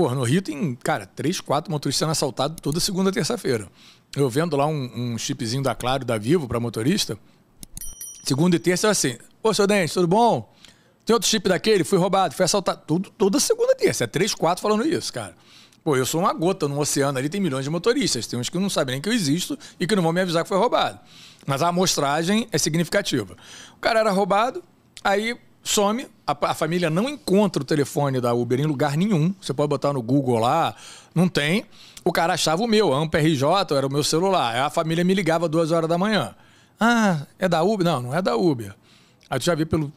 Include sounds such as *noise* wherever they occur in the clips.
Pô, no Rio tem, cara, três, quatro motoristas sendo assaltados toda segunda terça-feira. Eu vendo lá um, um, chipzinho da Claro, da Vivo, para motorista. Segunda e terça é assim: Ô, seu Dente, tudo bom? Tem outro chip daquele? Fui roubado, fui assaltado. Tudo, toda segunda e terça. É três, quatro falando isso, cara. Pô, eu sou uma gota num oceano ali, tem milhões de motoristas. Tem uns que não sabem nem que eu existo e que não vão me avisar que foi roubado. Mas a amostragem é significativa. O cara era roubado, aí some, a, a, família não encontra o telefone da Uber em lugar nenhum. Você pode botar no Google lá, não tem. O cara achava o meu, um PRJ era o meu celular. A família me ligava duas horas da manhã. Ah, é da Uber? Não, não é da Uber. Aí tu já vi pelo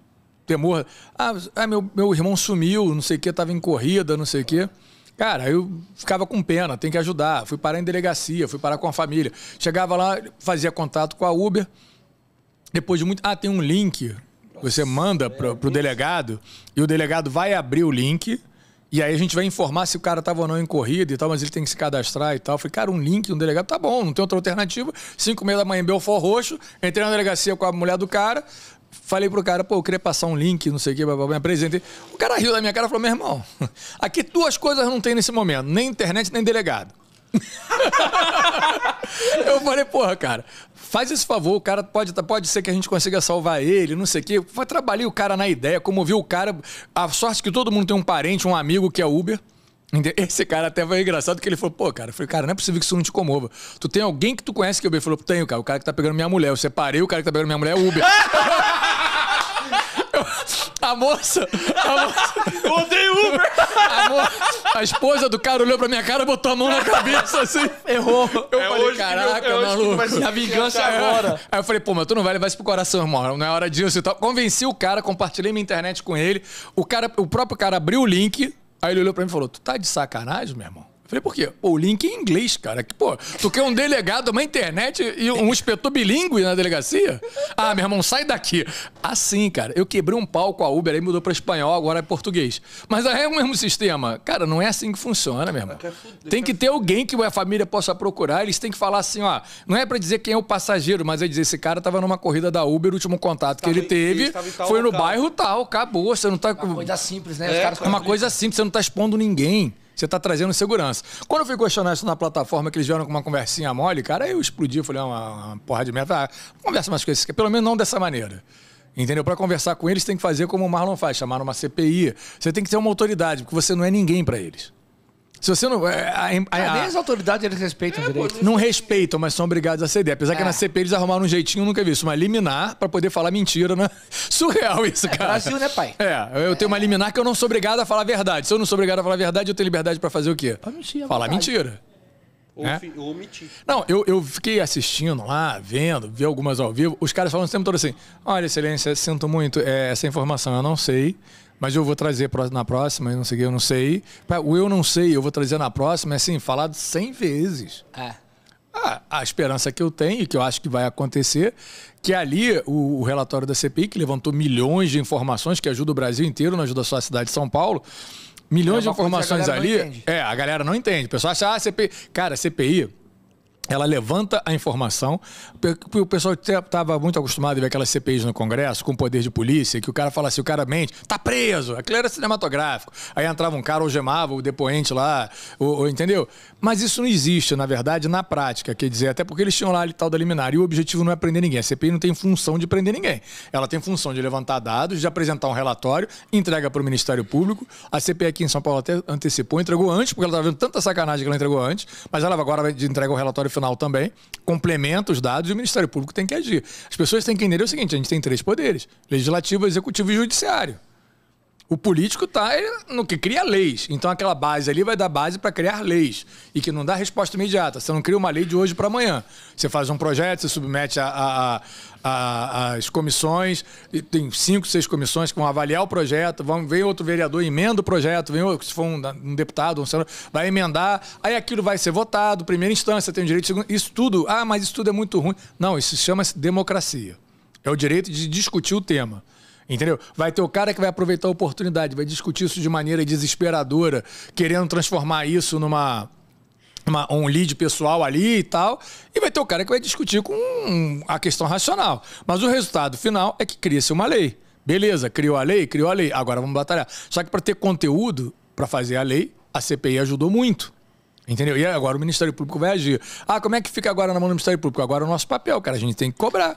temor. Ah, é, meu, meu irmão sumiu, não sei o que, tava em corrida, não sei o que. Cara, eu ficava com pena, tem que ajudar. Fui parar em delegacia, fui parar com a família. Chegava lá, fazia contato com a Uber. Depois de muito. Ah, tem um link você manda para o delegado e o delegado vai abrir o link. E aí a gente vai informar se o cara estava ou não em corrida e tal, mas ele tem que se cadastrar e tal. Eu falei, cara, um link, um delegado, tá bom, não tem outra alternativa. Cinco meia da manhã em Belfort Roxo, entrei na delegacia com a mulher do cara, falei pro cara, pô, eu queria passar um link, não sei o que, me apresentei. O cara riu da minha cara e falou, meu irmão, *laughs* aqui duas coisas não tem nesse momento, nem internet, nem delegado. *laughs* eu falei, porra, cara, faz esse favor, o cara pode, pode ser que a gente consiga salvar ele, não sei o quê. Trabalhei o cara na ideia, comovi o cara. A sorte que todo mundo tem um parente, um amigo que é Uber. *laughs* Esse cara até foi engraçado que ele falou, pô, cara, eu falei, cara, não é possível que isso não te comova. Tu tem alguém que tu conhece que é Uber? Ele falou, tenho, cara, o cara que tá pegando minha mulher. Eu separei o cara que tá pegando minha mulher é Uber. *laughs* A moça. A moça odeio Uber! A, mo... a, esposa do cara olhou pra minha cara, botou a mão na cabeça assim. Errou. Eu é falei, caraca, é maluco. A vingança é agora. Aí eu falei, pô, mas tu não vai levar isso pro coração, irmão. Não é hora disso e tal. Convenci o cara, compartilhei minha internet com ele. O, cara, o próprio cara abriu o link. Aí ele olhou pra mim e falou: Tu tá de sacanagem, meu irmão? Falei, por quê? Pô, o link é em inglês, cara. Que, pô, tu quer um delegado, uma internet e um inspetor bilíngue na delegacia? Ah, meu irmão, sai daqui. Assim, cara, eu quebrei um pau com a Uber, aí mudou para espanhol, agora é português. Mas é o mesmo sistema. Cara, não é assim que funciona, meu irmão. Tem que ter alguém que a família possa procurar, eles têm que falar assim, ó, não é para dizer quem é o passageiro, mas é dizer, esse cara tava numa corrida da Uber, o último contato que ele teve foi no bairro tal, acabou, você não tá... Uma coisa simples, né? É uma coisa simples, você não tá expondo ninguém. Você está trazendo segurança. Quando eu fui questionar isso na plataforma, que eles vieram com uma conversinha mole, cara, eu explodi, falei, ah, uma, uma porra de merda. Ah, conversa mais com esses, pelo menos não dessa maneira. Entendeu? Para conversar com eles, tem que fazer como o Marlon faz, chamar uma CPI. Você tem que ter uma autoridade, porque você não é ninguém para eles. Se você não. É, a, a, ah, a, nem as autoridades eles respeitam é, direito. Não respeitam, mas são obrigados a ceder. Apesar é. que na CP eles arrumaram um jeitinho, nunca vi isso. Uma liminar pra poder falar mentira, né? *laughs* Surreal isso, é cara. É Brasil, né, pai? É, eu tenho uma liminar que eu não sou obrigado a falar a verdade. Se eu não sou obrigado a falar a verdade, eu tenho liberdade pra fazer o quê? Pra mentir, falar verdade. mentira. Ou, é? ou omitir. Não, eu, eu fiquei assistindo lá, vendo, vi algumas ao vivo. Os caras falam o tempo todo assim: Olha, Excelência, sinto muito, é, essa informação eu não sei mas eu vou trazer na próxima, eu não sei, eu não sei. O eu não sei, eu vou trazer na próxima, é assim, falado 100 vezes. É. Ah, a esperança que eu tenho, que eu acho que vai acontecer, que ali o, o relatório da CPI, que levantou milhões de informações, que ajuda o Brasil inteiro, não ajuda só a cidade de São Paulo, milhões é de informações ali. É, a galera não entende. O pessoal acha, ah, CPI. Cara, CPI ela levanta a informação. O pessoal estava muito acostumado a ver aquelas CPIs no Congresso, com poder de polícia, que o cara falasse, assim, o cara mente, tá preso, aquilo era cinematográfico. Aí entrava um cara, algemava o depoente lá, ou, ou, entendeu? Mas isso não existe, na verdade, na prática, quer dizer, até porque eles tinham lá a tal da liminar. E o objetivo não é prender ninguém. A CPI não tem função de prender ninguém. Ela tem função de levantar dados, de apresentar um relatório, entrega para o Ministério Público. A CPI aqui em São Paulo até antecipou, entregou antes, porque ela estava vendo tanta sacanagem que ela entregou antes, mas ela agora entrega o relatório final também, complementa os dados e o Ministério Público tem que agir. As pessoas têm que entender o seguinte: a gente tem três poderes: legislativo, executivo e judiciário. O político está no que cria leis. Então aquela base ali vai dar base para criar leis e que não dá resposta imediata. Você não cria uma lei de hoje para amanhã. Você faz um projeto, você submete a, a, a, as comissões, tem cinco, seis comissões que vão avaliar o projeto, vão, vem outro vereador, emenda o projeto, vem outro, se for um, um deputado, um senador, vai emendar, aí aquilo vai ser votado, primeira instância tem o direito, segundo, isso tudo, ah, mas isso tudo é muito ruim. Não, isso chama-se democracia. É o direito de discutir o tema. Entendeu? Vai ter o cara que vai aproveitar a oportunidade, vai discutir isso de maneira desesperadora, querendo transformar isso numa. Uma, um lead pessoal ali e tal, e vai ter o cara que vai discutir com a questão racional. Mas o resultado final é que cria-se uma lei. Beleza, criou a lei, criou a lei, agora vamos batalhar. Só que para ter conteúdo para fazer a lei, a CPI ajudou muito. Entendeu? E agora o Ministério Público vai agir. Ah, como é que fica agora na mão do Ministério Público? Agora é o nosso papel, cara. A gente tem que cobrar.